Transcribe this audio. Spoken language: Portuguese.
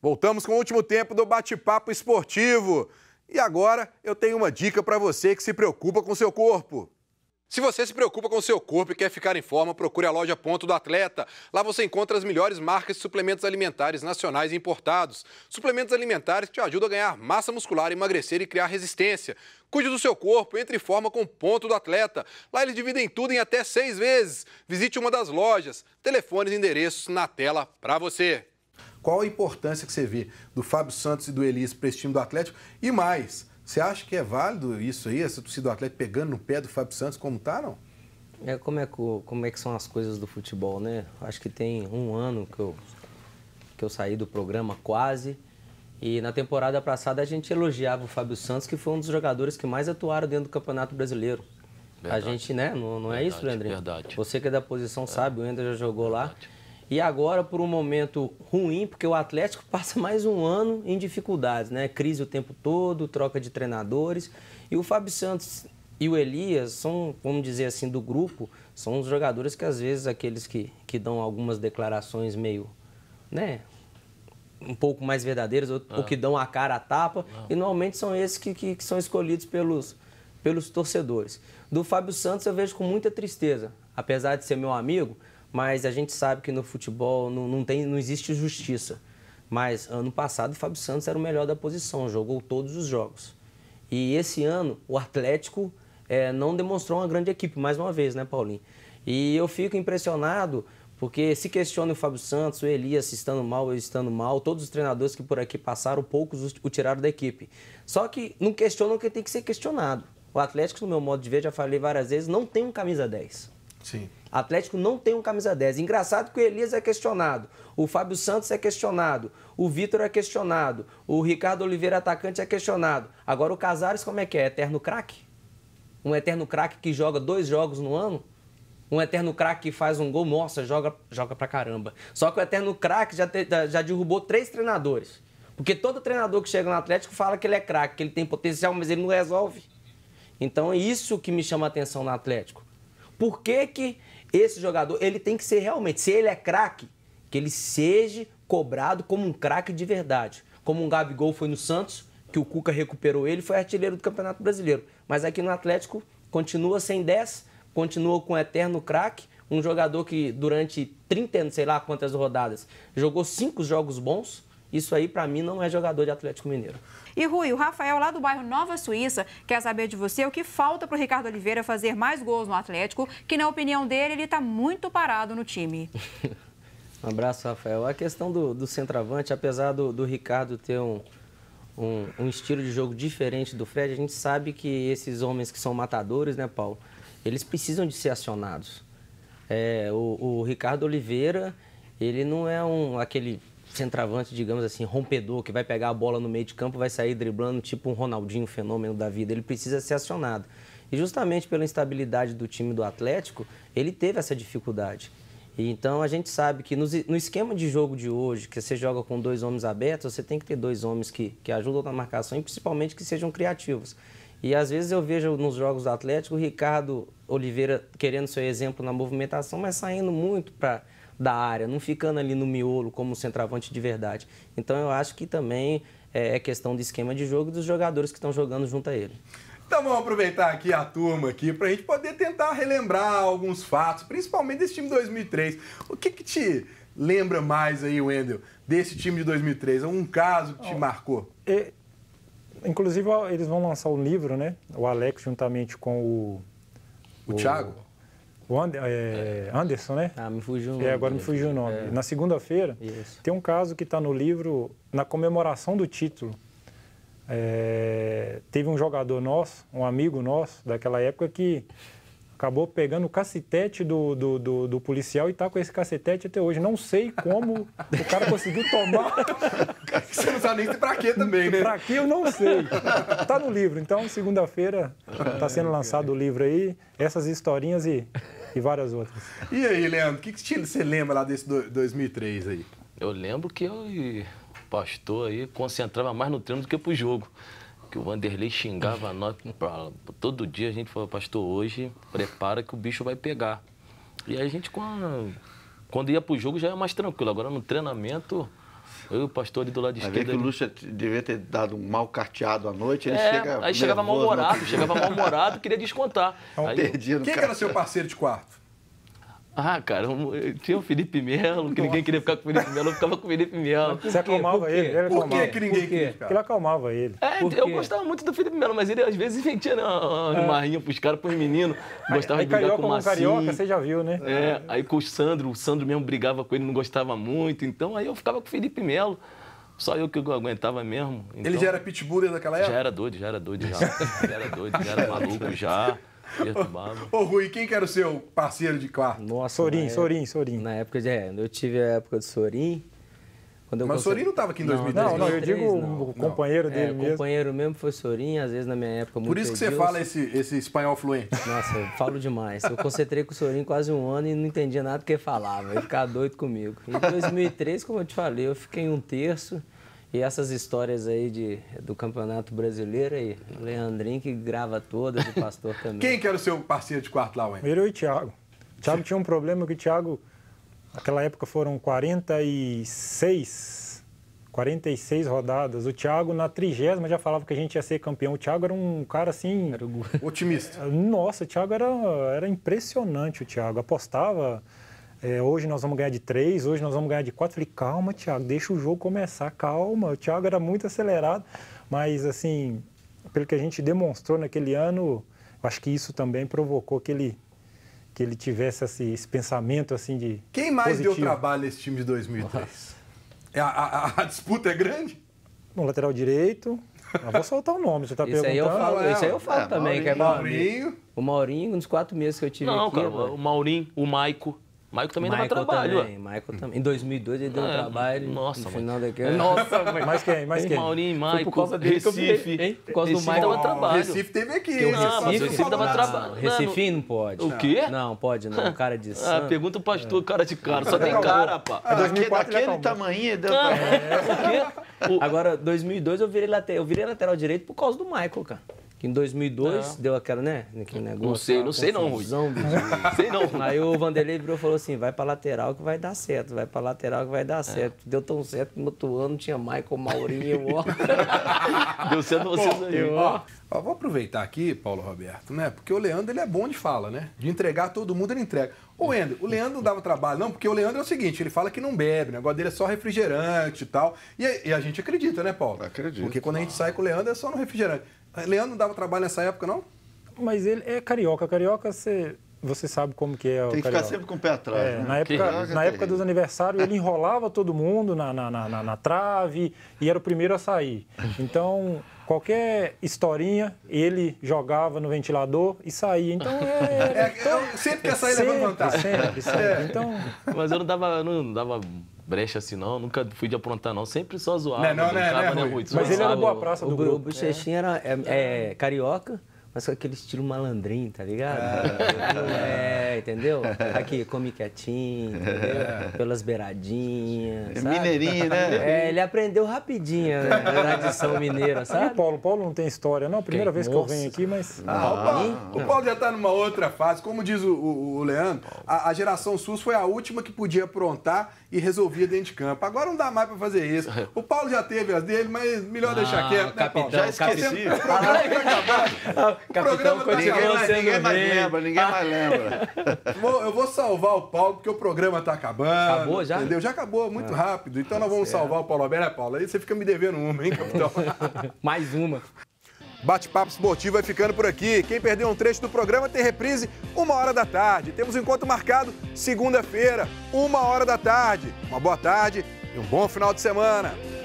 Voltamos com o último tempo do bate-papo esportivo. E agora eu tenho uma dica para você que se preocupa com seu corpo. Se você se preocupa com seu corpo e quer ficar em forma, procure a loja Ponto do Atleta. Lá você encontra as melhores marcas de suplementos alimentares nacionais e importados. Suplementos alimentares que te ajudam a ganhar massa muscular, emagrecer e criar resistência. Cuide do seu corpo, entre em forma com Ponto do Atleta. Lá eles dividem tudo em até seis vezes. Visite uma das lojas. Telefones e endereços na tela para você. Qual a importância que você vê do Fábio Santos e do Elias para esse time do Atlético? E mais, você acha que é válido isso aí, essa torcida do Atlético pegando no pé do Fábio Santos como tá, não? É como, é, como é que são as coisas do futebol, né? Acho que tem um ano que eu, que eu saí do programa quase. E na temporada passada a gente elogiava o Fábio Santos, que foi um dos jogadores que mais atuaram dentro do Campeonato Brasileiro. Verdade. A gente, né? Não, não verdade, é isso, Leandrinho? Verdade. Você que é da posição é. sabe, o Ender já jogou verdade. lá. E agora por um momento ruim, porque o Atlético passa mais um ano em dificuldades, né? Crise o tempo todo, troca de treinadores. E o Fábio Santos e o Elias são, vamos dizer assim, do grupo, são os jogadores que às vezes aqueles que, que dão algumas declarações meio, né? Um pouco mais verdadeiras, ou, ou é. que dão a cara a tapa. Não. É. E normalmente são esses que, que, que são escolhidos pelos, pelos torcedores. Do Fábio Santos eu vejo com muita tristeza. Apesar de ser meu amigo, mas a gente sabe que no futebol não, não, tem, não existe justiça. Mas ano passado o Fábio Santos era o melhor da posição, jogou todos os jogos. E esse ano o Atlético é, não demonstrou uma grande equipe, mais uma vez, né, Paulinho? E eu fico impressionado porque se questiona o Fábio Santos, o Elias estando mal, eu estando mal, todos os treinadores que por aqui passaram, poucos o tiraram da equipe. Só que não questionam o que tem que ser questionado. O Atlético, no meu modo de ver, já falei várias vezes, não tem um camisa 10. Sim. Atlético não tem um camisa 10. Engraçado que o Elias é questionado, o Fábio Santos é questionado, o Vitor é questionado, o Ricardo Oliveira, atacante, é questionado. Agora o Casares, como é que é? Eterno craque? Um eterno craque que joga dois jogos no ano? Um eterno craque que faz um gol, nossa, joga, joga pra caramba. Só que o eterno craque já, já derrubou três treinadores. Porque todo treinador que chega no Atlético fala que ele é craque, que ele tem potencial, mas ele não resolve. Então é isso que me chama a atenção no Atlético. Por que, que esse jogador ele tem que ser realmente, se ele é craque, que ele seja cobrado como um craque de verdade. Como um Gabigol foi no Santos, que o Cuca recuperou ele, foi artilheiro do Campeonato Brasileiro. Mas aqui no Atlético continua sem 10, continua com o eterno craque, um jogador que durante 30 anos, sei lá quantas rodadas, jogou cinco jogos bons, isso aí, para mim, não é jogador de Atlético Mineiro. E Rui, o Rafael, lá do bairro Nova Suíça, quer saber de você o que falta para o Ricardo Oliveira fazer mais gols no Atlético, que, na opinião dele, ele está muito parado no time. um abraço, Rafael. A questão do, do centroavante, apesar do, do Ricardo ter um, um, um, estilo de jogo diferente do Fred, a gente sabe que esses homens que são matadores, né, Paulo, eles precisam de ser acionados. É, o, o Ricardo Oliveira, ele não é um aquele centravante, digamos assim, rompedor, que vai pegar a bola no meio de campo, vai sair driblando tipo um Ronaldinho fenômeno da vida. Ele precisa ser acionado. E justamente pela instabilidade do time do Atlético, ele teve essa dificuldade. E então a gente sabe que no, esquema de jogo de hoje, que você joga com dois homens abertos, você tem que ter dois homens que, que ajudam na marcação e principalmente que sejam criativos. E às vezes eu vejo nos jogos do Atlético o Ricardo Oliveira querendo ser exemplo na movimentação, mas saindo muito para da área, não ficando ali no miolo como centroavante de verdade. Então eu acho que também é, é questão de esquema de jogo dos jogadores que estão jogando junto a ele. Então vamos aproveitar aqui a turma aqui para a gente poder tentar relembrar alguns fatos, principalmente desse time de 2003. O que, que te lembra mais aí, Wendel, desse time de 2003? Um caso que te oh, marcou? É, inclusive eles vão lançar um livro, né? O Alex juntamente com o o, o Thiago? O And, é, Anderson, né? Ah, me fugiu o é, nome. É, agora me fugiu o nome. É. Na segunda-feira, tem um caso que está no livro, na comemoração do título. É, teve um jogador nosso, um amigo nosso daquela época, que acabou pegando o cacetete do, do, do, do policial e está com esse cacetete até hoje. Não sei como o cara conseguiu tomar. Você não sabe nem para quê também, né? Para quê eu não sei. Está no livro. Então, segunda-feira está sendo lançado o livro aí, essas historinhas e e várias outras. E aí, Leandro, o que, que você lembra lá desse 2003 aí? Eu lembro que eu e o pastor aí concentrava mais no treino do que pro jogo. Que o Vanderlei xingava nós pra, todo dia. A gente falou, pastor, hoje prepara que o bicho vai pegar. E aí a gente, quando, quando ia pro jogo, já é mais tranquilo. Agora no treinamento, o pastor ali do lado esquerdo. Vê que ali. o Lucha devia ter dado um mal carteado à noite, ele é, chega Aí chegava mal-humorado, chegava mal-humorado, queria descontar. É um aí, perdido, Quem cara. era seu parceiro de quarto? Ah, cara, tinha o Felipe Melo, que ninguém queria ficar com o Felipe Melo, eu ficava com o Felipe Melo. Você acalmava ele? ele Por que, que ninguém queria ficar? ele acalmava ele. É, eu gostava muito do Felipe Melo, mas ele às vezes vendia né, uma é. marrinha pros caras, pros meninos. Gostava aí, de brigar com o Massim. carioca, você já viu, né? É, aí com o Sandro, o Sandro mesmo brigava com ele, não gostava muito. Então aí eu ficava com o Felipe Melo. Só eu que eu aguentava mesmo. Então, ele já era pitbull daquela época? Já era doido, já era doido, já. já era doido, já era maluco, já. Ô, Rui, quem que era o seu parceiro de quarto? Nossa, Sorim, na Sorim, Sorim. Na época de. É, eu tive a época do Sorim. Quando eu Mas consegui... Sorim não estava aqui em 2003. Não, não, eu digo não. o companheiro não. dele é, mesmo. O companheiro mesmo foi Sorim, às vezes na minha época muito Por isso que você fala esse, esse espanhol fluente. Nossa, eu falo demais. Eu concentrei com o Sorim quase um ano e não entendia nada do que ele falava. Ele ficava doido comigo. Em 2003, como eu te falei, eu fiquei um terço. E essas histórias aí de, do Campeonato Brasileiro aí, o Leandrinho que grava todas, o Pastor também. Quem que era o seu parceiro de quarto lá, Wendel? Eu e o Thiago. O Thiago tinha um problema que o Thiago, naquela época foram 46, 46 rodadas. O Thiago, na trigésima, já falava que a gente ia ser campeão. O Thiago era um cara assim... Era o... Otimista. Nossa, o Thiago era, era impressionante, o Thiago. Apostava... É, hoje nós vamos ganhar de três, hoje nós vamos ganhar de quatro. Eu falei, calma, Thiago, deixa o jogo começar, calma. O Thiago era muito acelerado, mas assim, pelo que a gente demonstrou naquele ano, acho que isso também provocou que ele, que ele tivesse assim, esse pensamento assim de. Quem mais positivo. deu trabalho nesse time de 2003? É, a, a, a disputa é grande? No lateral direito, eu vou soltar o nome, você está isso perguntando. Aí eu falo, é, isso aí eu ah, falo é, também, Maurinho, que é Maurinho. O Maurinho, nos quatro meses que eu tive Não, aqui. Cara, o Maurinho, o Maico. Michael também Michael dava trabalho. Também, Michael também. Em 2002 ele deu um ah, trabalho. Nossa, no final daquele. Nossa, mãe. Mas quem? Mas quem? Maurinho, Michael, por causa dele Recife. Que eu hein? Por causa Recife do Michael. dava trabalho. Recife teve aqui. Porque né? não, Recife, Recife dava trabalho. Recife não pode. O quê? Não, pode não. Cara de santo. Ah, pergunta o pastor, é. cara de cara. Só tem cara, pá. Ah, 2004 Daquele tamanho deu trabalho. Ah, é? O quê? Agora, 2002 eu virei lateral direito por causa do Michael, cara. Que em 2002 deu aquela, né? Aquele negócio. Não sei, não sei não, Rui. sei não. Aí o Vanderlei virou e falou assim: vai pra lateral que vai dar certo, vai pra lateral que vai dar é. certo. Deu tão certo que no outro ano tinha Michael, Maurinho e o Deu certo vocês aí, ó. ó. Vou aproveitar aqui, Paulo Roberto, né? Porque o Leandro ele é bom de fala, né? De entregar todo mundo, ele entrega. O Leandro, o Leandro não dava trabalho, não, porque o Leandro é o seguinte, ele fala que não bebe, o negócio dele é só refrigerante e tal. E, e a gente acredita, né, Paulo? Acredito. Porque quando a gente sai com o Leandro é só no refrigerante. Leandro dava trabalho nessa época, não? Mas ele é carioca. Carioca, você, você sabe como que é o Tem que ficar sempre com o pé atrás. É, né? Na época, é na época dos aniversários, ele enrolava todo mundo na, na, na, na, na trave e era o primeiro a sair. Então, qualquer historinha, ele jogava no ventilador e saía. Então é. é, é sempre quer sair sempre, levando vantagem. Sempre, sempre. É. Então... Mas eu não dava. Não dava brecha assim, não. Nunca fui de aprontar, não. Sempre só zoava. Não, não, não, é né, Mas ele era é boa praça do o, grupo. O Bochechinha era é, é carioca mas com aquele estilo malandrinho, tá ligado? Não é entendeu? Aqui, come quietinho, entendeu? Pelas beiradinhas. É sabe? Mineirinho, né? É, ele aprendeu rapidinho né? a tradição mineira, sabe? E o Paulo? O Paulo não tem história, não. Primeira Quem? vez Nossa. que eu venho aqui, mas. Ah, o, Paulo, o, Paulo, já tá numa outra fase. Como diz o, o, o Leandro, a, a, geração SUS foi a última que podia aprontar e resolvia dentro de campo. Agora não dá mais pra fazer isso. O Paulo já teve as dele, mas melhor ah, deixar quieto, né, capitão, Paulo? Já esqueci. Capitão. Capitão tá continua tá sendo Ninguém mais lembra, ninguém mais lembra. eu vou salvar o Paulo, porque o programa tá acabando. Acabou já? Entendeu? Já acabou, muito é. rápido. Então nós tá vamos certo. salvar o Paulo Alberto, é, Paulo? Aí você fica me devendo uma, hein, capitão? mais uma. Bate-papo esportivo vai ficando por aqui. Quem perdeu um trecho do programa tem reprise uma hora da tarde. Temos um encontro marcado segunda-feira, uma hora da tarde. Uma boa tarde e um bom final de semana.